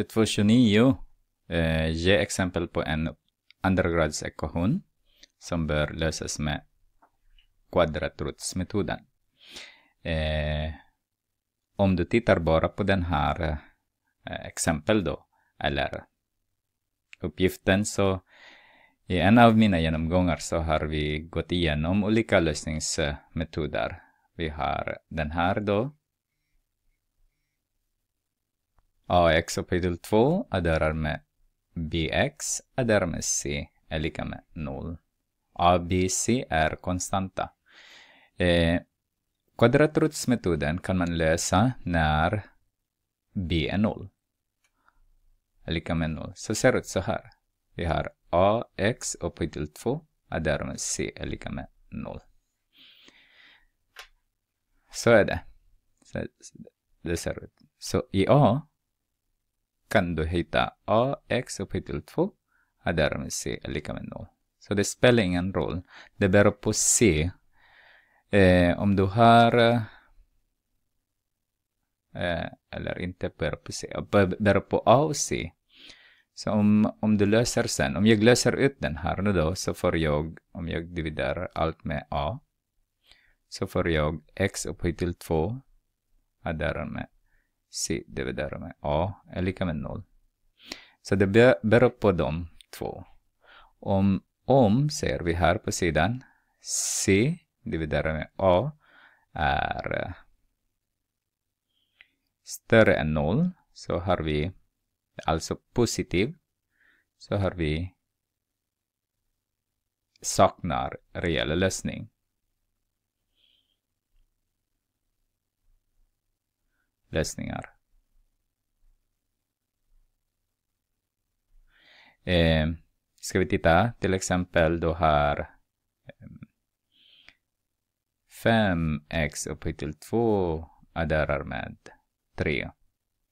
2229 eh, ger exempel på en undergradsekvation som bör lösas med kvadratrotsmetoden. Eh, om du tittar bara på den här eh, exempel då, eller uppgiften, så i en av mina genomgångar så har vi gått igenom olika lösningsmetoder. Vi har den här då, AX upphöjt till 2 adderar med BX adderar med C är lika med 0. A, B, C är konstanta. Eh, kvadratrotsmetoden kan man lösa när B är 0. Är lika med 0. Så ser det ut så här. Vi har AX upphöjt till 2 adderar med C är lika med 0. Så är det. Så det ser ut. Så i A kan du hitta ax upphöjt till 2 och därmed c är lika med 0. Så det spelar ingen roll. Det beror på c. Eh, om du har eh, eller inte beror på c, beror på a och c. Så om, om du löser sen, om jag löser ut den här nu då, så får jag, om jag dividerar allt med a, så får jag x upphöjt till 2 och därmed C dividerat med A är lika med noll. Så det beror på de två. Om, om ser vi här på sidan, C dividerat med A är eh, större än noll, så har vi alltså positiv, så har vi saknar reell lösning. lösningar. Eh, ska vi titta till exempel då här 5x upphöjt till 2 adderar med 3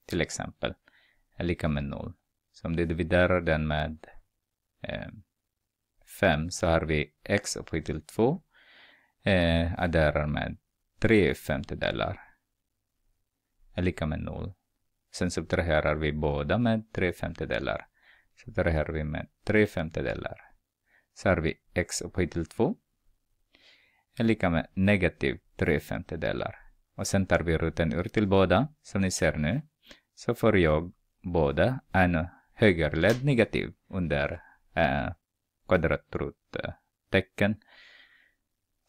till exempel är lika med 0. Så om du dividerar den med eh, 5 så har vi x upphöjt till 2 eh, adderar med 3 femtedelar är lika med noll. Sen subtraherar vi båda med tre femtedelar. Subtraherar vi med tre femtedelar. Så har vi x upphöjt till 2 är lika med negativ tre femtedelar. Och sen tar vi ruten ur till båda, som ni ser nu. Så får jag båda en högerledd negativ under eh, kvadratrutecken.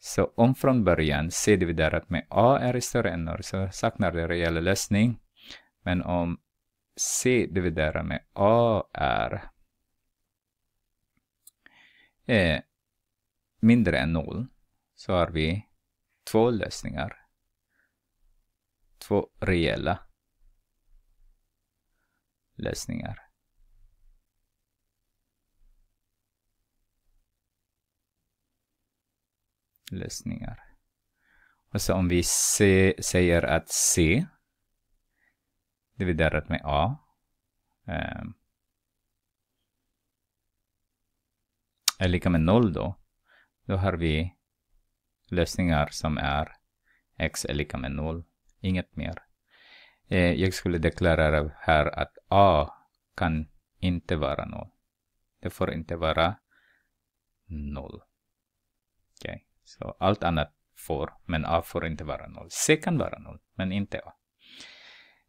Så om från början ser det vidare att med A är större än 0 så saknar det rejäl lösning. Men om C dividerat med A är eh, mindre än 0 så har vi två lösningar. Två reella lösningar. lösningar. Och så om vi C, säger att C dividerat med A ehm, är lika med noll då, då har vi lösningar som är x är lika med noll, inget mer. Eh, jag skulle deklarera här att A kan inte vara noll. Det får inte vara noll. Så allt annat får, men A får inte vara noll. C kan vara noll, men inte A.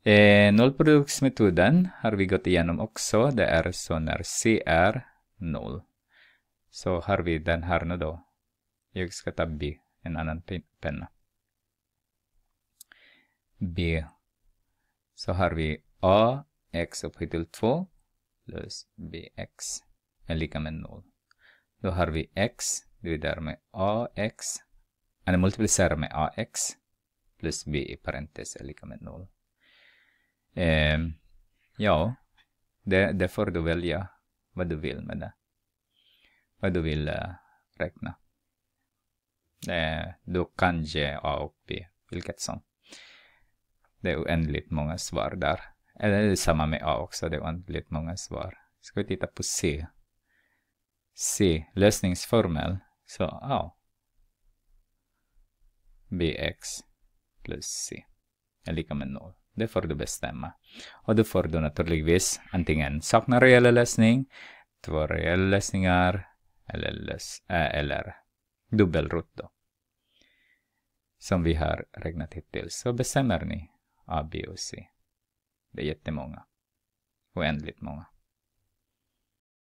Eh, nollproduktsmetoden har vi gått igenom också. Det är så när C är noll. Så har vi den här nu då. Jag ska ta B, en annan typ penna. B. Så har vi A x upphöjt till 2 plus bx är lika med 0. Då har vi x dividerar med ax. Eller multiplicerar med ax. Plus b i parentes är lika med noll. Eh, ja, det, det får du välja vad du vill med det. Vad du vill uh, räkna. Eh, du kan ge A och B, vilket som. Det är oändligt många svar där. Eller det är samma med A också, det är oändligt många svar. Ska vi titta på C. C, lösningsformel. Så ja. Bx plus C är lika med noll. Det får du bestämma. Och då får du naturligtvis antingen sakna reella lösning, två reella lösningar eller, lös äh, eh, eller dubbelrot då. Som vi har räknat hittills. Så bestämmer ni A, B och C. Det är jättemånga. Oändligt många.